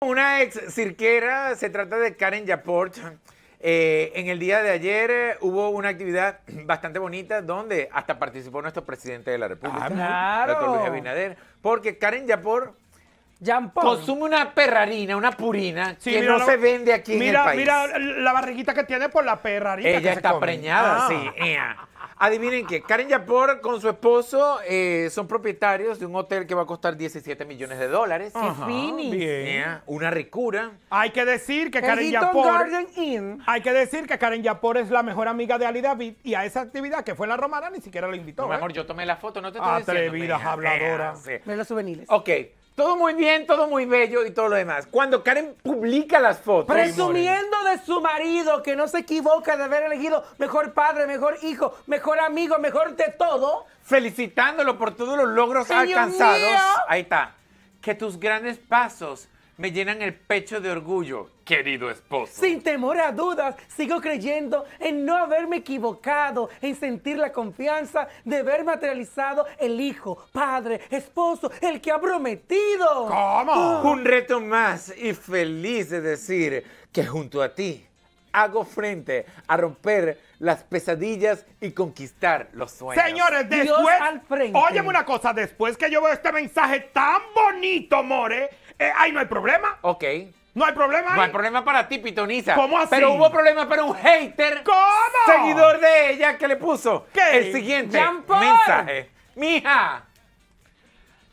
Una ex cirquera, se trata de Karen Yaport. Eh, en el día de ayer eh, hubo una actividad bastante bonita donde hasta participó nuestro presidente de la República, ah, Luis Abinader, porque Karen Yaport Consume una perrarina, una purina que no se vende aquí mira, en el país. Mira la barriguita que tiene por la perrarina. Ella está preñada, ah. sí. Adivinen que Karen Yapor con su esposo eh, son propietarios de un hotel que va a costar 17 millones de dólares. Ajá, bien. Eh, una ricura. Hay que decir que Karen Yapor. Hay que decir que Karen Yapor es la mejor amiga de Ali David y a esa actividad que fue la romana ni siquiera la invitó. No, ¿eh? yo tomé la foto, no te estoy Atrevidas, habladoras. los juveniles. Ok. Todo muy bien, todo muy bello y todo lo demás. Cuando Karen publica las fotos. Presumiendo de su marido que no se equivoca de haber elegido mejor padre, mejor hijo, mejor amigo, mejor de todo. Felicitándolo por todos los logros alcanzados. Ahí está. Que tus grandes pasos me llenan el pecho de orgullo, querido esposo. Sin temor a dudas, sigo creyendo en no haberme equivocado, en sentir la confianza de haber materializado el hijo, padre, esposo, el que ha prometido. ¿Cómo? Ah. Un reto más y feliz de decir que junto a ti hago frente a romper las pesadillas y conquistar los sueños. Señores, después, Dios al frente. óyeme una cosa, después que yo veo este mensaje tan bonito, more, eh, Ay, no hay problema. Ok. No hay problema. No hay problema para ti, Pitoniza. ¿Cómo así? Pero hubo problema para un hater. ¿Cómo? Seguidor de ella que le puso. ¿Qué? El siguiente mensaje. Mija.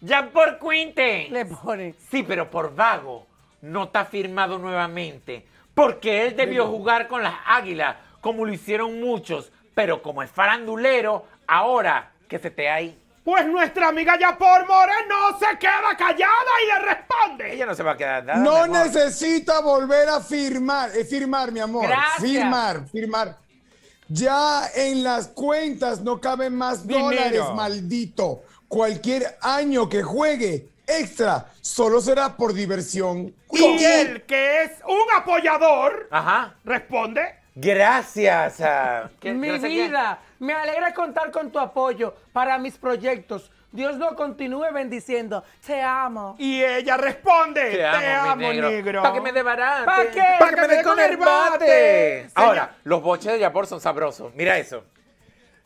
Ya por Quinte. Le pone. Sí, pero por vago. No está firmado nuevamente. Porque él debió jugar con las águilas, como lo hicieron muchos. Pero como es farandulero, ahora que se te hay pues nuestra amiga Yapor Moreno se queda callada y le responde. Ella no se va a quedar nada. No necesita volver a firmar, eh, firmar, mi amor. Firmar, firmar. Ya en las cuentas no caben más dólares, maldito. Cualquier año que juegue extra solo será por diversión. Y el que es un apoyador responde. Gracias. A... Mi vida, me alegra contar con tu apoyo para mis proyectos. Dios lo continúe bendiciendo. Te amo. Y ella responde. Te amo, negro. Para que me dé ¿Para que, que, me dé con el bate. Ahora, los boches de Yapor son sabrosos. Mira eso.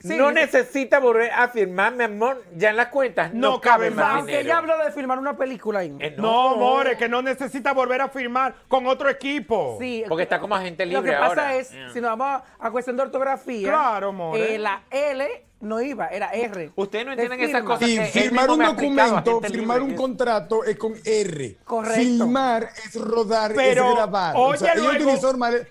No necesita volver a firmar, mi amor. Ya en las cuentas no, cabe, más. Aunque ella habló de firmar una película ahí. Eh, no, no, que no necesita volver a firmar con otro equipo. Sí. Porque está como agente libre. Lo que pasa es, si nos vamos a, cuestión de ortografía, claro, more. Eh, la L no iba, era R. Ustedes no entienden esas cosas. firmar un documento, firmar un contrato es con R. Correcto. Filmar es rodar, es grabar. Oye, o mal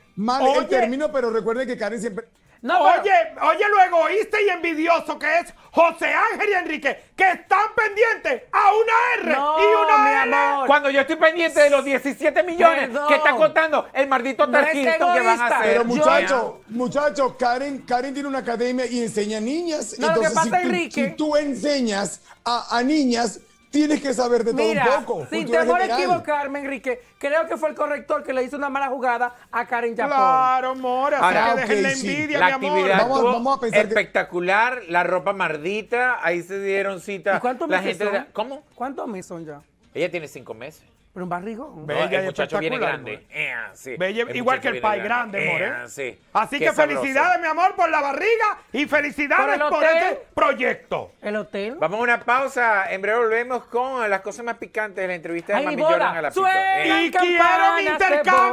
el término, pero recuerden que Karen siempre oye, oye lo egoísta y envidioso que es José Ángel y Enrique, que están pendientes a una R y una L. Cuando yo estoy pendiente de los 17 millones que está contando el maldito no que, a hacer. Pero muchachos, muchachos, Karen, tiene una academia y enseña niñas. No, entonces, tú, tú enseñas a niñas, Tienes que saber de todo un poco. Sin temor a equivocarme, Enrique, creo que fue el corrector que le hizo una mala jugada a Karen Japón. Claro, Mora, Así que la envidia, mi actividad amor. espectacular, la ropa mardita, ahí se dieron cita. ¿Y ¿Cuántos meses ¿Cómo? ¿Cuántos meses son ya? Ella tiene cinco meses. Pero un barrigo Bella el muchacho viene grande. igual que el pai grande, amor. Así que felicidades, mi amor, por la barriga y felicidades por, este proyecto. El hotel. Vamos a una pausa. En breve volvemos con las cosas más picantes de la entrevista de Mami Jordan a la Y quiero mi intercambio.